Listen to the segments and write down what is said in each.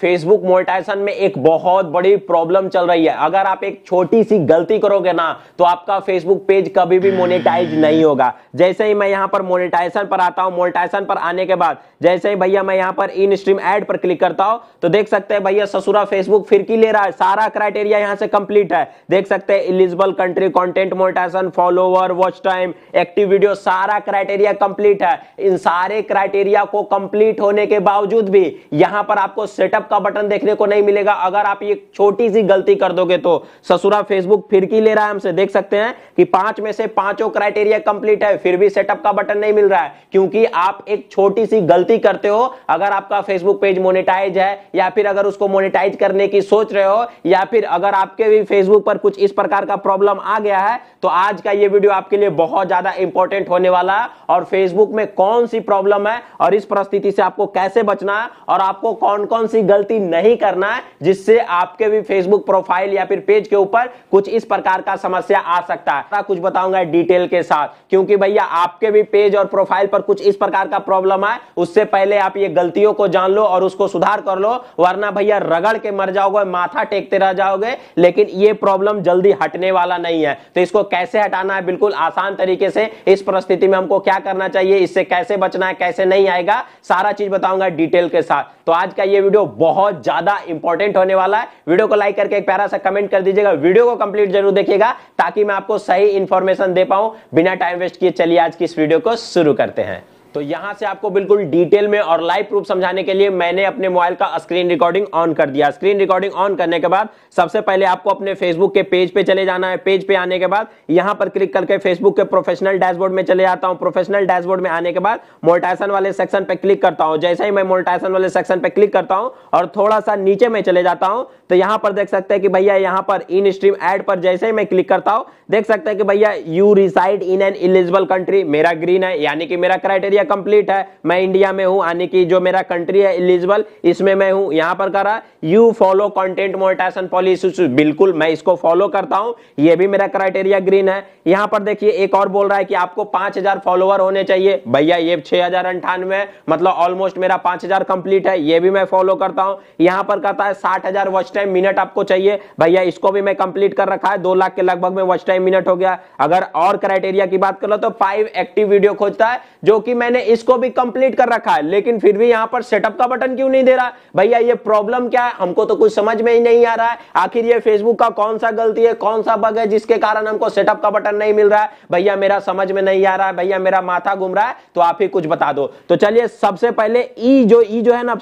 Facebook monetization में एक बहुत बड़ी प्रॉब्लम चल रही है अगर आप एक छोटी सी गलती करोगे ना तो आपका फेसबुक पेज कभी भी मोनेटाइज नहीं होगा जैसे ही मैं यहां पर मोनेटाइजेशन पर आता हूं मोनेटाइजेशन पर आने के बाद जैसे ही भैया मैं यहां पर इन स्ट्रीम एड पर क्लिक करता हूं तो देख सकते हैं भैया ससुरा फेसबुक फिर की ले रहा है सारा क्राइटेरिया यहां से कंप्लीट है देख सकते हैं eligible country content monetization follower watch time active video सारा क्राइटेरिया कंप्लीट है इन सारे क्राइटेरिया को कंप्लीट होने के बावजूद भी यहां पर आपको सेटअप सेटअप का बटन देखने को नहीं मिलेगा अगर आप ये छोटी सी गलती कर दोगे तो ससुरा फेसबुक फिरकी ले रहा है हमसे देख सकते हैं कि पांच में से पांचों क्राइटेरिया कंप्लीट है फिर भी सेटअप का बटन नहीं मिल रहा है क्योंकि आप एक छोटी सी गलती करते हो अगर आपका फेसबुक पेज मोनिटाइज है या फिर अगर उसको मोनिटाइज करने की सोच रहे हो या फिर अगर आपके भी फेसबुक पर कुछ इस प्रकार का प्रॉब्लम आ गया है तो आज का ये वीडियो आपके लिए बहुत ज्यादा इंपॉर्टेंट होने वाला है और फेसबुक में कौन सी प्रॉब्लम है और इस परिस्थिति से आपको कैसे बचना है और आपको कौन कौन सी गलती नहीं करना है जिससे आपके भी फेसबुक प्रोफाइल या फिर पेज के ऊपर कुछ इस प्रकार का समस्या आ सकता है कुछ बताऊंगा डिटेल के साथ क्योंकि भैया आपके भी पेज और प्रोफाइल पर कुछ इस प्रकार का प्रॉब्लम आए उससे पहले आप ये गलतियों को जान लो और उसको सुधार कर लो वरना भैया रगड़ के मर जाओगे माथा टेकते रह जाओगे लेकिन ये प्रॉब्लम जल्दी हटने वाला नहीं है तो इसको कैसे हटाना है बिल्कुल आसान तरीके से इस परिस्थिति में हमको क्या करना चाहिए इससे कैसे बचना है कैसे नहीं आएगा सारा चीज बताऊंगा डिटेल के साथ तो आज का ये वीडियो बहुत ज्यादा इंपॉर्टेंट होने वाला है वीडियो को लाइक करके एक प्यारा सा कमेंट कर दीजिएगा वीडियो को कंप्लीट जरूर देखिएगा ताकि मैं आपको सही इंफॉर्मेशन दे पाऊं बिना टाइम वेस्ट किए चलिए आज की इस वीडियो को शुरू करते हैं तो यहां से आपको बिल्कुल डिटेल में और लाइव प्रूफ समझाने के लिए मैंने अपने मोबाइल का स्क्रीन रिकॉर्डिंग ऑन कर दिया स्क्रीन रिकॉर्डिंग ऑन करने के बाद सबसे पहले आपको अपने फेसबुक के पेज पे चले जाना है पेज पे आने के बाद यहां पर क्लिक करके फेसबुक के प्रोफेशनल डैशबोर्ड में चले जाता हूं प्रोफेशनल डैशबोर्ड में आने के बाद मोल्टाइसन वाले सेक्शन पे क्लिक करता हूं जैसे ही मैं मोल्टाइसन वाले सेक्शन पे क्लिक करता हूं और थोड़ा सा नीचे में चले जाता हूं तो यहां पर देख सकते हैं कि भैया यहां पर इन स्ट्रीम एड पर जैसे ही मैं क्लिक करता हूं देख सकते हैं कि भैया you reside in an eligible country मेरा ग्रीन है यानी कि मेरा क्राइटेरिया कंप्लीट है मैं इंडिया में हूं यानी कि जो मेरा कंट्री है इलिजिबल इसमें मैं हूं यहां पर कर रहा you follow content monetization policy बिल्कुल मैं इसको फॉलो करता हूं यह भी मेरा क्राइटेरिया ग्रीन है यहां पर देखिए एक और बोल रहा है कि आपको पांच फॉलोअर होने चाहिए भैया ये छह है मतलब ऑलमोस्ट मेरा पांच कंप्लीट है ये भी मैं फॉलो करता हूं यहां पर कहता है साठ वॉच टाइम मिनट आपको चाहिए भैया इसको भी मैं कंप्लीट कर रखा है दो लाख के लगभग में वॉच टाइम मिनट हो गया अगर और क्राइटेरिया की बात कर लो तो फाइव एक्टिव वीडियो खोजता है जो कि मैंने इसको भी कंप्लीट कर रखा है लेकिन फिर भी यहां पर सेटअप का बटन क्यों नहीं दे रहा भैया ये प्रॉब्लम क्या है हमको तो कुछ समझ में ही नहीं आ रहा है आखिर ये फेसबुक का कौन सा गलती है कौन सा बग है जिसके कारण हमको सेटअप का बटन नहीं मिल रहा है भैया मेरा समझ में नहीं आ रहा है भैया मेरा माथा घूम रहा है तो आप ही कुछ बता दो तो चलिए सबसे पहले ई जो ई जो है ना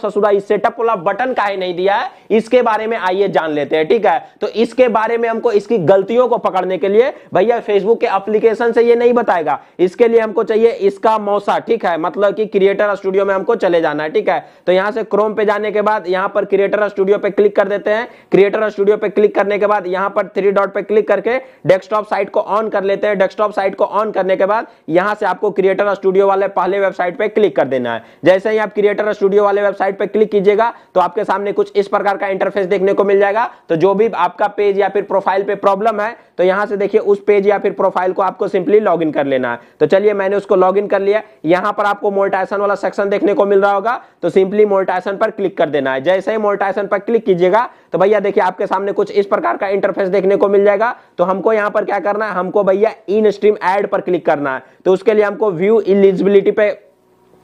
सेटअप वाला बटन का ही नहीं दिया है इसके बारे में आइए जान लेते हैं ठीक है तो इसके बारे में हमको इसकी गलतियों को पकड़ने के लिए भैया फेसबुक के एप्लीकेशन से ये नहीं बताएगा इसके लिए हमको चाहिए इसका मौसा ठीक है मतलब कि क्रिएटर स्टूडियो में हमको चले जाना है ठीक है तो यहाँ से क्रोम पे जाने के बाद यहाँ पर क्रिएटर स्टूडियो पे क्लिक कर देते हैं क्रिएटर स्टूडियो पे क्लिक करने के बाद यहाँ पर थ्री डॉट पे क्लिक करके डेस्कटॉप साइट को ऑन कर लेते हैं डेस्कटॉप साइट को ऑन करने के बाद यहाँ से आपको क्रिएटर स्टूडियो वाले पहले वेबसाइट पे क्लिक कर देना है जैसे ही आप क्रिएटर स्टूडियो वाले वेबसाइट पे क्लिक कीजिएगा तो आपके सामने कुछ इस प्रकार का इंटरफेस देखने देखने को मिल जाएगा तो जो भी आपका पेज या फिर प्रोफाइल पे प्रॉब्लम है तो यहां से देखिए उस पेज या फिर प्रोफाइल को आपको सिंपली लॉगिन कर लेना है तो चलिए मैंने उसको लॉगिन कर लिया यहां पर आपको मोल्टाइसन वाला सेक्शन देखने को मिल रहा होगा तो सिंपली मोल्टाइसन पर क्लिक कर देना है जैसे ही मोल्टाइसन पर क्लिक कीजिएगा तो भैया देखिए आपके सामने कुछ इस प्रकार का इंटरफेस देखने को मिल जाएगा तो हमको यहाँ पर क्या करना है हमको भैया इन स्ट्रीम एड पर क्लिक करना है तो उसके लिए हमको व्यू इलिजिबिलिटी पे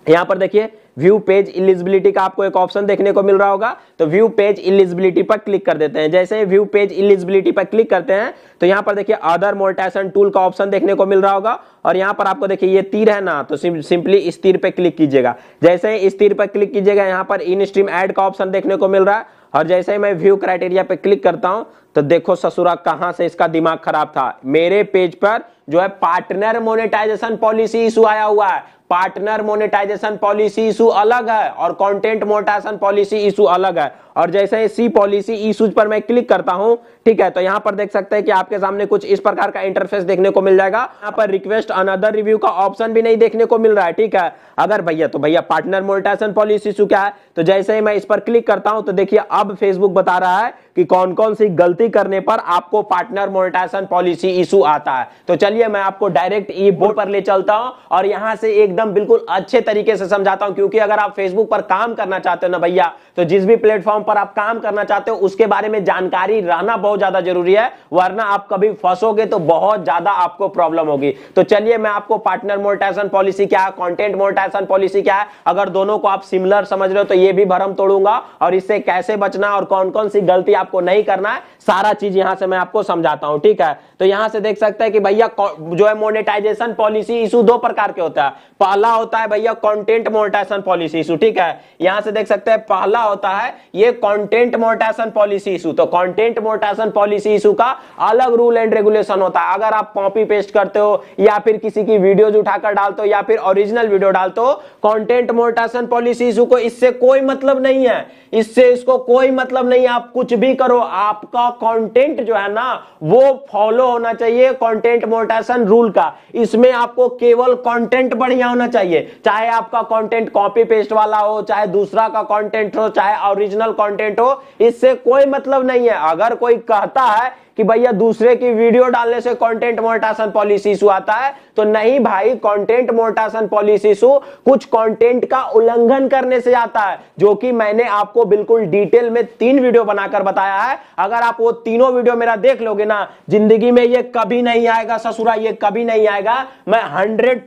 यहाँ पर देखिए व्यू पेज इलिजिबिलिटी का आपको एक ऑप्शन देखने को मिल रहा होगा तो व्यू पेज इलिजिबिलिटी पर क्लिक कर देते हैं जैसे व्यू पेज इलिजिबिलिटी पर क्लिक करते हैं तो यहाँ पर देखिए अदर मोटेशन टूल का ऑप्शन देखने को मिल रहा होगा और यहाँ पर आपको देखिए ये तीर है ना तो सिंपली इस तीर पर क्लिक कीजिएगा जैसे ही इस तीर पर क्लिक कीजिएगा यहाँ पर इन स्ट्रीम एड का ऑप्शन देखने को मिल रहा है और जैसे ही मैं व्यू क्राइटेरिया पे क्लिक करता हूं तो देखो ससुरा कहां से इसका दिमाग खराब था मेरे पेज पर जो है पार्टनर मोनेटाइजेशन पॉलिसी इशू आया हुआ है partner monetization policy issue issue अलग है और कंटेंट मोटेशन पॉलिसी इशू अलग है और जैसे सी पॉलिसी इशूज पर मैं क्लिक करता हूं ठीक है तो यहां पर देख सकते हैं कि आपके सामने कुछ इस प्रकार का इंटरफेस देखने को मिल जाएगा यहां पर रिक्वेस्ट अनदर रिव्यू का ऑप्शन भी नहीं देखने को मिल रहा है ठीक है अगर भैया तो भैया पार्टनर मोनिटाइजेशन पॉलिसी इशू क्या है तो जैसे ही मैं इस पर क्लिक करता हूं तो देखिए अब फेसबुक बता रहा है कि कौन कौन सी गलती करने पर आपको पार्टनर मोनिटाइजेशन पॉलिसी इशू आता है तो चलिए मैं आपको डायरेक्ट ई बोर्ड पर ले चलता हूं और यहां से एकदम बिल्कुल अच्छे तरीके से समझाता हूं क्योंकि अगर आप फेसबुक पर काम करना चाहते हो ना भैया तो जिस भी प्लेटफॉर्म प्लेटफॉर्म पर आप काम करना चाहते हो उसके बारे में जानकारी रहना बहुत ज्यादा जरूरी है वरना आप कभी फंसोगे तो बहुत ज्यादा आपको प्रॉब्लम होगी तो चलिए मैं आपको पार्टनर मोनिटाइजेशन पॉलिसी क्या है कॉन्टेंट मोनिटाइजेशन पॉलिसी क्या है अगर दोनों को आप सिमिलर समझ रहे हो तो ये भी भरम तोड़ूंगा और इससे कैसे बचना और कौन कौन सी गलती आपको नहीं करना है सारा चीज यहां से मैं आपको समझाता हूं ठीक है तो यहां से देख सकते हैं कि भैया जो है मोनेटाइजेशन पॉलिसी इशू दो प्रकार के होता है पहला होता है भैया कंटेंट मोनेटाइजेशन पॉलिसी इशू ठीक है यहां से देख सकते हैं पहला होता है ये कंटेंट मोटेशन पॉलिसी इशू तो कंटेंट मोटेशन पॉलिसी इशू का अलग रूल एंड रेगुलेशन होता है अगर आप कॉपी पेस्ट करते हो या फिर किसी की वीडियोज उठाकर डालते हो या फिर ओरिजिनल वीडियो डालते हो कॉन्टेंट मोटेशन पॉलिसी इशू को इससे कोई मतलब नहीं है इससे इसको कोई मतलब नहीं है आप कुछ भी करो आपका कॉन्टेंट जो है ना वो फॉलो होना चाहिए कॉन्टेंट मोटेशन रूल का इसमें आपको केवल कॉन्टेंट बढ़िया होना चाहिए चाहे आपका कॉन्टेंट कॉपी पेस्ट वाला हो चाहे दूसरा का कॉन्टेंट हो चाहे ओरिजिनल कंटेंट हो इससे कोई मतलब नहीं है अगर कोई कहता है कि भैया दूसरे की वीडियो डालने से कंटेंट मोनेटाइजेशन पॉलिसी इशू आता है तो नहीं भाई कंटेंट मोटासन पॉलिसी सो कुछ कंटेंट का उल्लंघन करने से आता है जो कि मैंने आपको बिल्कुल डिटेल में तीन वीडियो बनाकर बताया है अगर आप वो तीनों वीडियो मेरा देख लोगे ना जिंदगी में ये कभी नहीं आएगा ससुरा ये कभी नहीं आएगा मैं हंड्रेड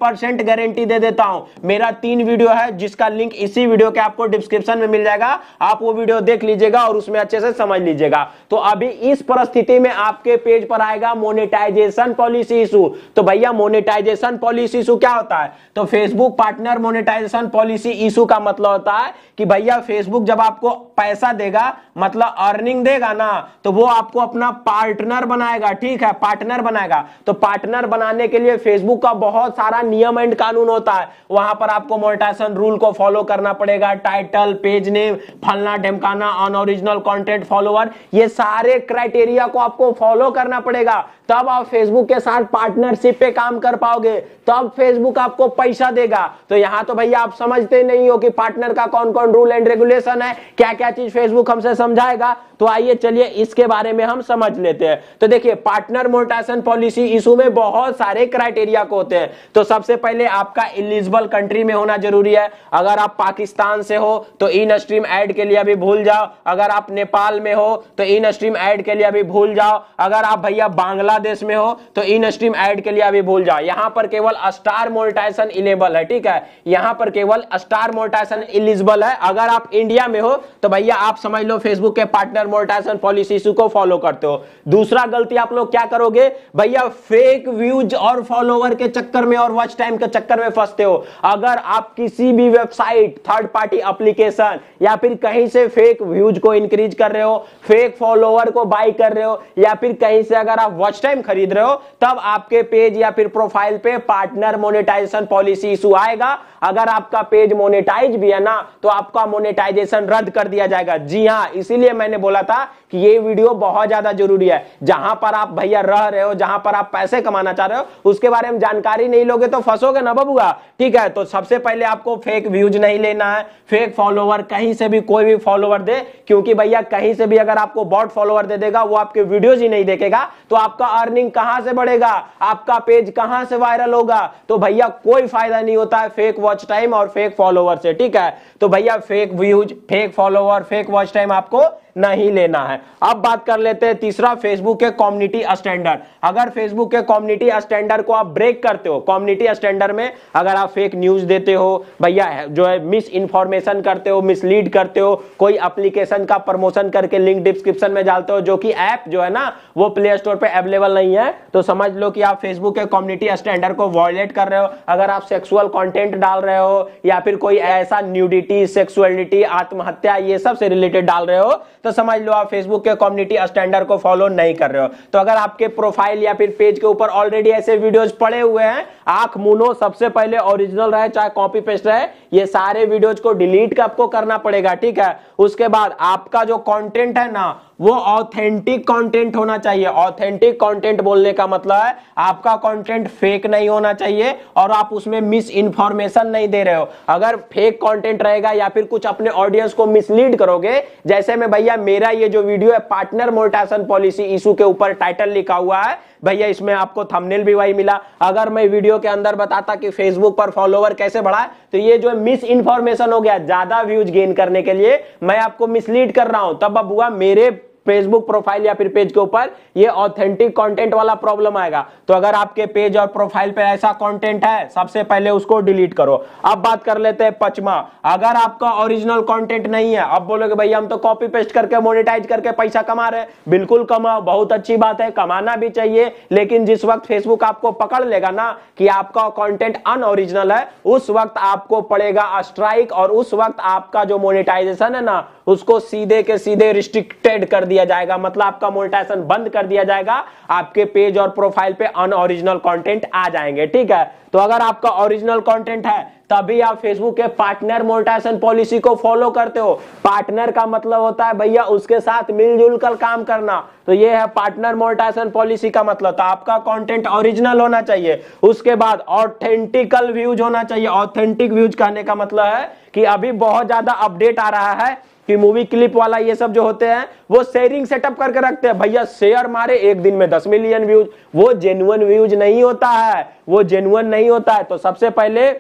गारंटी दे देता हूं मेरा तीन वीडियो है जिसका लिंक इसी वीडियो के आपको डिस्क्रिप्शन में मिल जाएगा आप वो वीडियो देख लीजिएगा और उसमें अच्छे से समझ लीजिएगा तो अभी इस परिस्थिति में आपके पेज पर आएगा मोनिटाइजेशन पॉलिसी इशू तो भैया मोनिटाइज मोनेटाइजेशन पॉलिसी इशू क्या होता है तो Facebook partner monetization policy issue का मतलब होता है कि भैया फेसबुक जब आपको पैसा देगा मतलब अर्निंग देगा ना तो वो आपको अपना पार्टनर बनाएगा ठीक है पार्टनर बनाएगा तो पार्टनर बनाने के लिए फेसबुक का बहुत सारा नियम एंड कानून होता है वहां पर आपको मोनेटाइजेशन रूल को फॉलो करना पड़ेगा टाइटल पेज नेम फलना ढेमकाना अनओरिजिनल कॉन्टेंट फॉलोअर ये सारे क्राइटेरिया को आपको फॉलो करना पड़ेगा तब आप फेसबुक के साथ पार्टनरशिप पे काम कर पाओगे तब फेसबुक आपको पैसा देगा तो यहाँ तो भैया आप समझते नहीं हो कि पार्टनर का कौन कौन रूल एंड रेगुलेशन है क्या क्या चीज फेसबुक हमसे समझाएगा तो आइए चलिए इसके बारे में हम समझ लेते हैं तो देखिए पार्टनर मोटेशन पॉलिसी इशू में बहुत सारे क्राइटेरिया को होते हैं तो सबसे पहले आपका इलिजिबल कंट्री में होना जरूरी है अगर आप पाकिस्तान से हो तो इन स्ट्रीम एड के लिए भी भूल जाओ अगर आप नेपाल में हो तो इन स्ट्रीम एड के लिए भी भूल जाओ अगर आप भैया बांग्ला बांग्लादेश में हो तो इन स्ट्रीम एड के लिए अभी भूल जाओ यहां पर केवल स्टार मोनिटाइजेशन इलेबल है ठीक है यहां पर केवल स्टार मोनिटाइजेशन इलिजिबल है अगर आप इंडिया में हो तो भैया आप समझ लो फेसबुक के पार्टनर मोनिटाइजेशन पॉलिसी को फॉलो करते हो दूसरा गलती आप लोग क्या करोगे भैया फेक व्यूज और फॉलोवर के चक्कर में और वॉच टाइम के चक्कर में फंसते हो अगर आप किसी भी वेबसाइट थर्ड पार्टी एप्लीकेशन या फिर कहीं से फेक व्यूज को इंक्रीज कर रहे हो फेक फॉलोवर को बाई कर रहे हो या फिर कहीं से अगर आप वॉच टाइम खरीद रहे हो तब आपके पेज या फिर प्रोफाइल पे पार्टनर मोनेटाइजेशन पॉलिसी इशू आएगा अगर आपका पेज मोनेटाइज भी है ना तो आपका मोनेटाइजेशन रद्द कर दिया जाएगा जी हाँ इसीलिए मैंने बोला था कि ये वीडियो बहुत ज्यादा जरूरी है जहां पर आप भैया रह रहे हो जहां पर आप पैसे कमाना चाह रहे हो उसके बारे में जानकारी नहीं लोगे तो फंसोगे ना बबुआ ठीक है तो सबसे पहले आपको फेक व्यूज नहीं लेना है फेक फॉलोवर कहीं से भी कोई भी फॉलोवर दे क्योंकि भैया कहीं से भी अगर आपको बॉट फॉलोवर दे देगा वो आपके वीडियोज ही नहीं देखेगा तो आपका अर्निंग कहां से बढ़ेगा आपका पेज कहां से वायरल होगा तो भैया कोई फायदा नहीं होता है फेक वॉच टाइम और फेक फॉलोवर से ठीक है तो भैया fake views fake follower fake watch time आपको नहीं लेना है अब बात कर लेते हैं तीसरा फेसबुक के कम्युनिटी स्टैंडर्ड अगर फेसबुक के कम्युनिटी स्टैंडर्ड को आप ब्रेक करते हो कम्युनिटी स्टैंडर्ड में अगर आप फेक न्यूज देते हो भैया जो है मिस इन्फॉर्मेशन करते हो मिसलीड करते हो कोई अप्लीकेशन का प्रमोशन करके लिंक डिस्क्रिप्शन में डालते हो जो कि ऐप जो है ना वो प्ले स्टोर पर अवेलेबल नहीं है तो समझ लो कि आप फेसबुक के कम्युनिटी स्टैंडर्ड को वॉयलेट कर रहे हो अगर आप सेक्सुअल कॉन्टेंट डाल रहे हो या फिर कोई ऐसा न्यूडिटी सेक्सुअलिटी आत्महत्या ये सब से रिलेटेड डाल रहे हो तो समझ लो आप फेसबुक के कम्युनिटी स्टैंडर्ड को फॉलो नहीं कर रहे हो तो अगर आपके प्रोफाइल या फिर पेज के ऊपर ऑलरेडी ऐसे वीडियोज पड़े हुए हैं आंख मुनो सबसे पहले ओरिजिनल रहे चाहे कॉपी पेस्ट रहे ये सारे वीडियोज को डिलीट आपको करना पड़ेगा ठीक है उसके बाद आपका जो कॉन्टेंट है ना वो ऑथेंटिक कंटेंट होना चाहिए ऑथेंटिक कंटेंट बोलने का मतलब है आपका कंटेंट फेक नहीं होना चाहिए और आप उसमें मिस इन्फॉर्मेशन नहीं दे रहे हो अगर फेक कंटेंट रहेगा या फिर कुछ अपने ऑडियंस को मिसलीड करोगे जैसे मैं भैया मेरा ये जो वीडियो है पार्टनर मोटेशन पॉलिसी इशू के ऊपर टाइटल लिखा हुआ है भैया इसमें आपको थमनेल भी वही मिला अगर मैं वीडियो वीडियो के अंदर बताता कि फेसबुक पर फॉलोवर कैसे बढ़ाए तो ये जो मिस इन्फॉर्मेशन हो गया ज्यादा व्यूज गेन करने के लिए मैं आपको मिसलीड कर रहा हूं तब अब हुआ मेरे फेसबुक प्रोफाइल या फिर पेज के ऊपर ये ऑथेंटिक कंटेंट वाला प्रॉब्लम आएगा तो अगर आपके पेज और प्रोफाइल पे ऐसा कंटेंट है सबसे पहले उसको डिलीट करो अब बात कर लेते हैं पचमा अगर आपका ओरिजिनल कंटेंट नहीं है अब बोलोगे भैया हम तो कॉपी पेस्ट करके मोनिटाइज करके पैसा कमा रहे हैं बिल्कुल कमाओ बहुत अच्छी बात है कमाना भी चाहिए लेकिन जिस वक्त फेसबुक आपको पकड़ लेगा ना कि आपका कॉन्टेंट अनओरिजिनल है उस वक्त आपको पड़ेगा स्ट्राइक और उस वक्त आपका जो मोनिटाइजेशन है ना उसको सीधे के सीधे रिस्ट्रिक्टेड कर दिया दिया जाएगा मतलब आपका मोनिटाइजेशन बंद कर दिया जाएगा आपके पेज और प्रोफाइल पे अनओरिजिनल कंटेंट आ जाएंगे ठीक है तो अगर आपका ओरिजिनल कंटेंट है तभी आप फेसबुक के पार्टनर मोनिटाइजेशन पॉलिसी को फॉलो करते हो पार्टनर का मतलब होता है भैया उसके साथ मिलजुल कर काम करना तो ये है पार्टनर मोनिटाइजेशन पॉलिसी का मतलब तो आपका कंटेंट ओरिजिनल होना चाहिए उसके बाद ऑथेंटिकल व्यूज होना चाहिए ऑथेंटिक व्यूज कहने का मतलब है कि अभी बहुत ज्यादा अपडेट आ रहा है कि मूवी क्लिप वाला ये सब जो होते हैं वो शेयरिंग सेटअप करके रखते हैं भैया शेयर मारे एक दिन में दस मिलियन व्यूज वो जेनुअन व्यूज नहीं होता है वो जेनुअन नहीं होता है तो सबसे पहले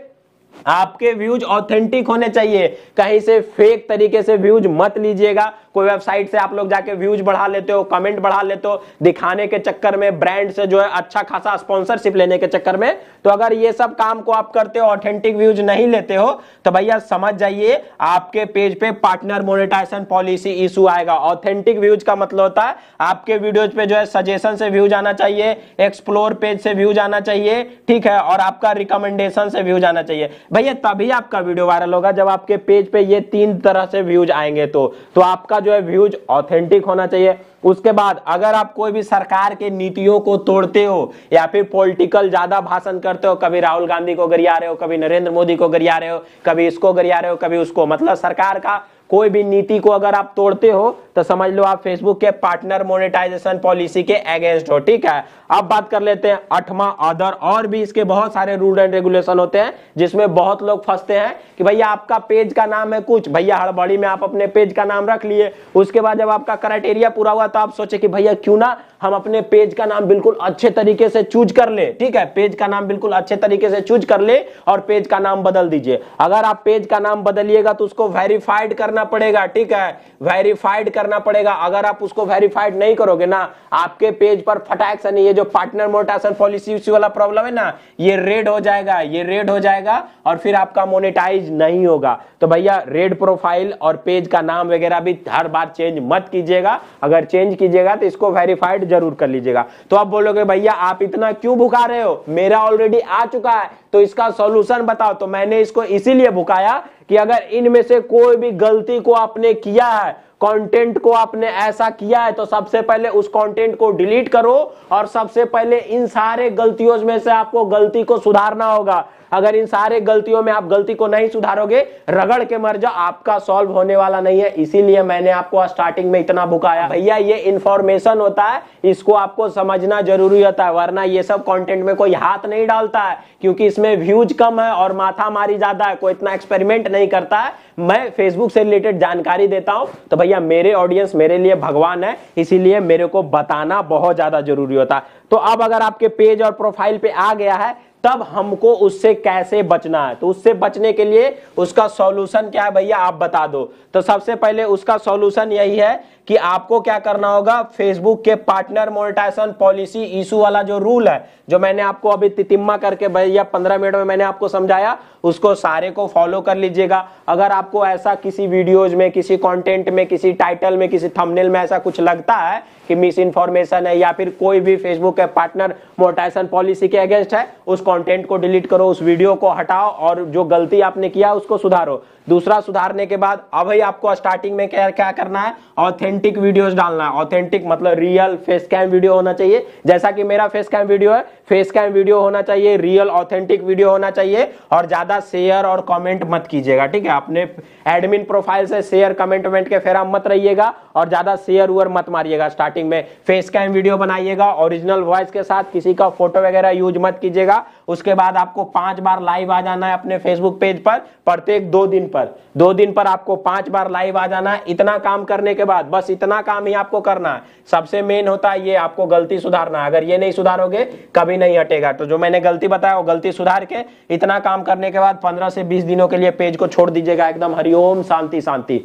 आपके व्यूज ऑथेंटिक होने चाहिए कहीं से फेक तरीके से व्यूज मत लीजिएगा कोई वेबसाइट से आप लोग जाके व्यूज बढ़ा लेते हो कमेंट बढ़ा लेते हो दिखाने के चक्कर में ब्रांड से जो है अच्छा खासा स्पॉन्सरशिप लेने के चक्कर में तो अगर ये सब काम को आप करते हो ऑथेंटिक व्यूज नहीं लेते हो तो भैया समझ जाइए आपके पेज पे पार्टनर मोनिटाइजेशन पॉलिसी इशू आएगा ऑथेंटिक व्यूज का मतलब होता है आपके वीडियोज पे जो है सजेशन से व्यूज आना चाहिए एक्सप्लोर पेज से व्यूज आना चाहिए ठीक है और आपका रिकमेंडेशन से व्यूज आना चाहिए भैया तभी आपका वीडियो वायरल होगा जब आपके पेज पे ये तीन तरह से व्यूज आएंगे तो तो आपका जो है व्यूज ऑथेंटिक होना चाहिए उसके बाद अगर आप कोई भी सरकार के नीतियों को तोड़ते हो या फिर पॉलिटिकल ज्यादा भाषण करते हो कभी राहुल गांधी को गरिया रहे हो कभी नरेंद्र मोदी को गरिया रहे हो कभी इसको गरिया रहे हो कभी उसको मतलब सरकार का कोई भी नीति को अगर आप तोड़ते हो तो समझ लो आप फेसबुक के पार्टनर मोनेटाइजेशन पॉलिसी के अगेंस्ट हो ठीक है अब बात कर लेते हैं अठवा अदर और भी इसके बहुत सारे रूल एंड रेगुलेशन होते हैं जिसमें बहुत लोग फंसते हैं कि भैया आपका पेज का नाम है कुछ भैया हड़बड़ी में आप अपने पेज का नाम रख लिए उसके बाद जब आपका क्राइटेरिया पूरा हुआ तो आप सोचे कि भैया क्यों ना हम अपने पेज का नाम बिल्कुल अच्छे तरीके से चूज कर ले ठीक है पेज का नाम बिल्कुल अच्छे तरीके से चूज कर ले और पेज का नाम बदल दीजिए अगर आप पेज का नाम बदलिएगा तो उसको वेरीफाइड करना पड़ेगा ठीक है वेरीफाइड करना पड़ेगा अगर आप उसको वेरीफाइड नहीं करोगे ना आपके पेज पर फटाक से नहीं ये जो पार्टनर मोनिटाइजेशन पॉलिसी वाला प्रॉब्लम है ना ये रेड हो जाएगा ये रेड हो जाएगा और फिर आपका मोनिटाइज नहीं होगा तो भैया रेड प्रोफाइल और पेज का नाम वगैरह भी हर बार चेंज मत कीजिएगा अगर चेंज कीजिएगा तो इसको वेरीफाइड जरूर कर लीजिएगा तो आप बोलोगे भैया आप इतना क्यों भुका रहे हो मेरा ऑलरेडी आ चुका है तो इसका सॉल्यूशन बताओ तो मैंने इसको इसीलिए भुकाया कि अगर इनमें से कोई भी गलती को आपने किया है कंटेंट को आपने ऐसा किया है तो सबसे पहले उस कंटेंट को डिलीट करो और सबसे पहले इन सारे गलतियों में से आपको गलती को सुधारना होगा अगर इन सारे गलतियों में आप गलती को नहीं सुधारोगे रगड़ के मर जाओ आपका सॉल्व होने वाला नहीं है इसीलिए मैंने आपको स्टार्टिंग में इतना भुकाया भैया ये इंफॉर्मेशन होता है इसको आपको समझना जरूरी होता है वरना ये सब कॉन्टेंट में कोई हाथ नहीं डालता है क्योंकि इसमें व्यूज कम है और माथा मारी ज्यादा है कोई इतना एक्सपेरिमेंट नहीं करता है मैं फेसबुक से रिलेटेड जानकारी देता हूं तो भैया मेरे ऑडियंस मेरे लिए भगवान है इसीलिए मेरे को बताना बहुत ज्यादा जरूरी होता है तो अब अगर आपके पेज और प्रोफाइल पे आ गया है तब हमको उससे कैसे बचना है तो उससे बचने के लिए उसका सॉल्यूशन क्या है भैया आप बता दो तो सबसे पहले उसका सॉल्यूशन यही है कि आपको क्या करना होगा फेसबुक के पार्टनर मोनिटाइजेशन पॉलिसी इशू वाला जो रूल है जो मैंने आपको अभी तितिम्मा करके भैया पंद्रह मिनट में मैंने आपको समझाया उसको सारे को फॉलो कर लीजिएगा अगर आपको ऐसा किसी वीडियोज में किसी कॉन्टेंट में किसी टाइटल में किसी थमनेल में ऐसा कुछ लगता है कि मिस इन्फॉर्मेशन है या फिर कोई भी फेसबुक के पार्टनर मोटाइसन पॉलिसी के अगेंस्ट है उस कंटेंट को डिलीट करो उस वीडियो को हटाओ और जो गलती आपने किया उसको सुधारो दूसरा सुधारने के बाद अब ही आपको स्टार्टिंग में क्या क्या करना है ऑथेंटिक वीडियोस डालना है ऑथेंटिक मतलब रियल फेस कैम वीडियो होना चाहिए जैसा कि मेरा फेस कैम वीडियो है फेस कैम वीडियो होना चाहिए रियल ऑथेंटिक वीडियो होना चाहिए और ज्यादा शेयर और कमेंट मत कीजिएगा ठीक है अपने एडमिन प्रोफाइल से शेयर कमेंट वमेंट के फेरा मत रहिएगा और ज्यादा शेयर उयर मत मारिएगा स्टार्टिंग में फेस कैम वीडियो बनाइएगा ओरिजिनल वॉइस के साथ किसी का फोटो वगैरह यूज मत कीजिएगा उसके बाद आपको पांच बार लाइव आ जाना है अपने फेसबुक पेज पर प्रत्येक दो दिन पर दो दिन पर आपको पांच बार लाइव आ जाना है इतना काम करने के बाद बस इतना काम ही आपको करना है सबसे मेन होता है ये आपको गलती सुधारना है अगर ये नहीं सुधारोगे कभी नहीं हटेगा तो जो मैंने गलती बताया वो गलती सुधार के इतना काम करने के बाद पंद्रह से बीस दिनों के लिए पेज को छोड़ दीजिएगा एकदम हरिओम शांति शांति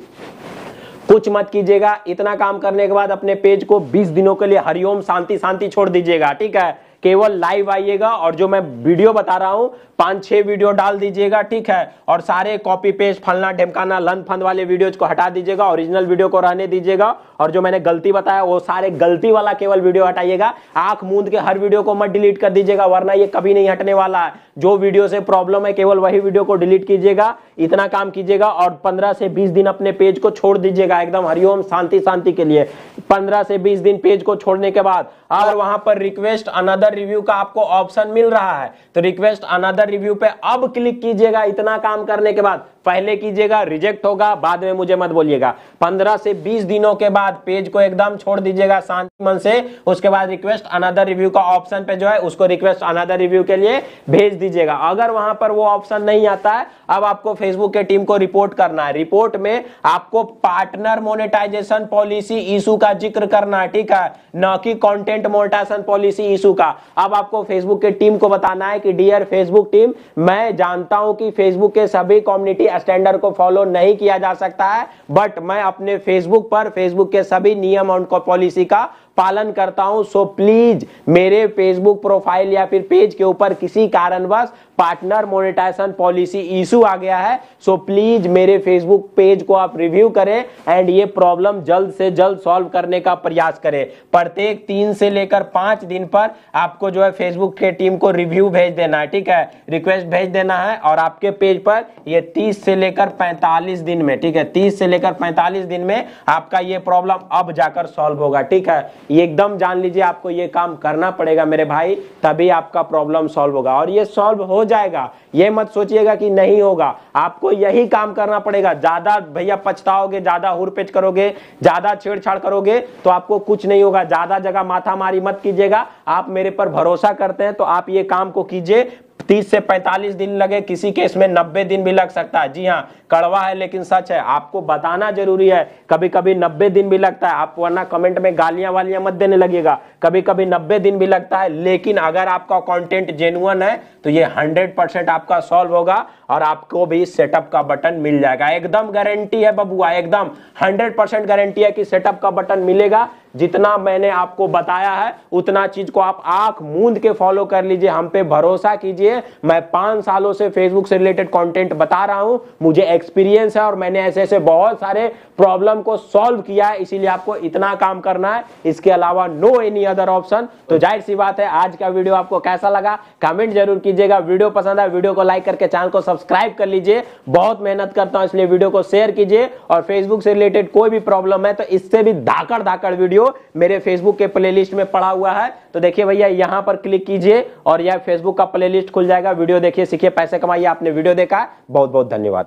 कुछ मत कीजिएगा इतना काम करने के बाद अपने पेज को 20 दिनों के लिए हरिओम शांति शांति छोड़ दीजिएगा ठीक है केवल लाइव आइएगा और जो मैं वीडियो बता रहा हूं पांच छह वीडियो डाल दीजिएगा ठीक है और सारे कॉपी पेस्ट फलना ढेमकाना लन फंद वाले वीडियोज को हटा दीजिएगा ओरिजिनल वीडियो को रहने दीजिएगा और जो मैंने गलती बताया वो सारे गलती वाला केवल वीडियो हटाइएगा आंख मूंद के हर वीडियो को मत डिलीट कर दीजिएगा वरना ये कभी नहीं हटने वाला है जो वीडियो से प्रॉब्लम है केवल वही वीडियो को डिलीट कीजिएगा इतना काम कीजिएगा और पंद्रह से बीस दिन अपने पेज को छोड़ दीजिएगा एकदम हरिओम शांति शांति के लिए पंद्रह से बीस दिन पेज को छोड़ने के बाद और वहां पर रिक्वेस्ट अनदर रिव्यू का आपको ऑप्शन मिल रहा है तो रिक्वेस्ट अनदर रिव्यू पे अब क्लिक कीजिएगा इतना काम करने के बाद पहले कीजिएगा रिजेक्ट होगा बाद में मुझे मत बोलिएगा 15 से 20 दिनों के बाद पेज को एकदम छोड़ दीजिएगा शांति मन से उसके बाद रिक्वेस्ट अनदर रिव्यू का ऑप्शन पे जो है उसको रिक्वेस्ट अनदर रिव्यू के लिए भेज दीजिएगा अगर वहां पर वो ऑप्शन नहीं आता है अब आपको फेसबुक के टीम को रिपोर्ट करना है रिपोर्ट में आपको पार्टनर मोनिटाइजेशन पॉलिसी इशू का जिक्र करना है ठीक है न कि content payment monetization policy issue का अब आपको फेसबुक की टीम को बताना है कि डियर फेसबुक टीम मैं जानता हूं कि फेसबुक के सभी कम्युनिटी स्टैंडर्ड को फॉलो नहीं किया जा सकता है बट मैं अपने फेसबुक पर फेसबुक के सभी नियम और पॉलिसी का पालन करता हूं सो प्लीज मेरे फेसबुक प्रोफाइल या फिर पेज के ऊपर किसी कारणवश पार्टनर मोनेटाइजेशन पॉलिसी इशू आ गया है सो प्लीज मेरे फेसबुक पेज को आप रिव्यू करें एंड ये प्रॉब्लम जल्द से जल्द सॉल्व करने का प्रयास करें प्रत्येक तीन से लेकर पांच दिन पर आपको जो है फेसबुक के टीम को रिव्यू भेज देना है ठीक है रिक्वेस्ट भेज देना है और आपके पेज पर ये 30 से लेकर 45 दिन में ठीक है 30 से लेकर 45 दिन में आपका ये प्रॉब्लम अब जाकर सॉल्व होगा ठीक है ये एकदम जान लीजिए आपको ये काम करना पड़ेगा मेरे भाई तभी आपका प्रॉब्लम सॉल्व होगा और ये सॉल्व हो जाएगा ये मत सोचिएगा कि नहीं होगा आपको यही काम करना पड़ेगा ज्यादा भैया पछताओगे ज्यादा हुरपेट करोगे ज्यादा छेड़छाड़ करोगे तो आपको कुछ नहीं होगा ज्यादा जगह माथा मारी मत कीजिएगा आप मेरे पर भरोसा करते हैं तो आप ये काम को कीजिए तीस से पैंतालीस दिन लगे किसी केस में नब्बे दिन भी लग सकता है जी हाँ कड़वा है लेकिन सच है आपको बताना जरूरी है कभी कभी नब्बे दिन भी लगता है आप वरना कमेंट में गालियां वालियां मत देने लगेगा कभी कभी नब्बे दिन भी लगता है लेकिन अगर आपका कॉन्टेंट जेनुअन है तो ये हंड्रेड परसेंट आपका सॉल्व होगा और आपको भी सेटअप का बटन मिल जाएगा एकदम गारंटी है बबुआ एकदम हंड्रेड परसेंट गारंटी है कि सेटअप का बटन मिलेगा जितना मैंने आपको बताया है उतना चीज को आप आंख मूंद के फॉलो कर लीजिए हम पे भरोसा कीजिए मैं पांच सालों से फेसबुक से रिलेटेड कंटेंट बता रहा हूं मुझे एक्सपीरियंस है और मैंने ऐसे ऐसे बहुत सारे प्रॉब्लम को सॉल्व किया है इसीलिए आपको इतना काम करना है इसके अलावा नो एनी अदर ऑप्शन तो जाहिर सी बात है आज का वीडियो आपको कैसा लगा कमेंट जरूर कीजिएगा वीडियो पसंद आए वीडियो को लाइक करके चैनल को सब्सक्राइब कर लीजिए बहुत मेहनत करता हूं इसलिए वीडियो को शेयर कीजिए और फेसबुक से रिलेटेड कोई भी प्रॉब्लम है तो इससे भी धाकड़ धाकड़ वीडियो वीडियो मेरे फेसबुक के प्लेलिस्ट में पड़ा हुआ है तो देखिए भैया यहाँ पर क्लिक कीजिए और यह फेसबुक का प्लेलिस्ट खुल जाएगा वीडियो देखिए सीखिए पैसे कमाइए आपने वीडियो देखा बहुत बहुत धन्यवाद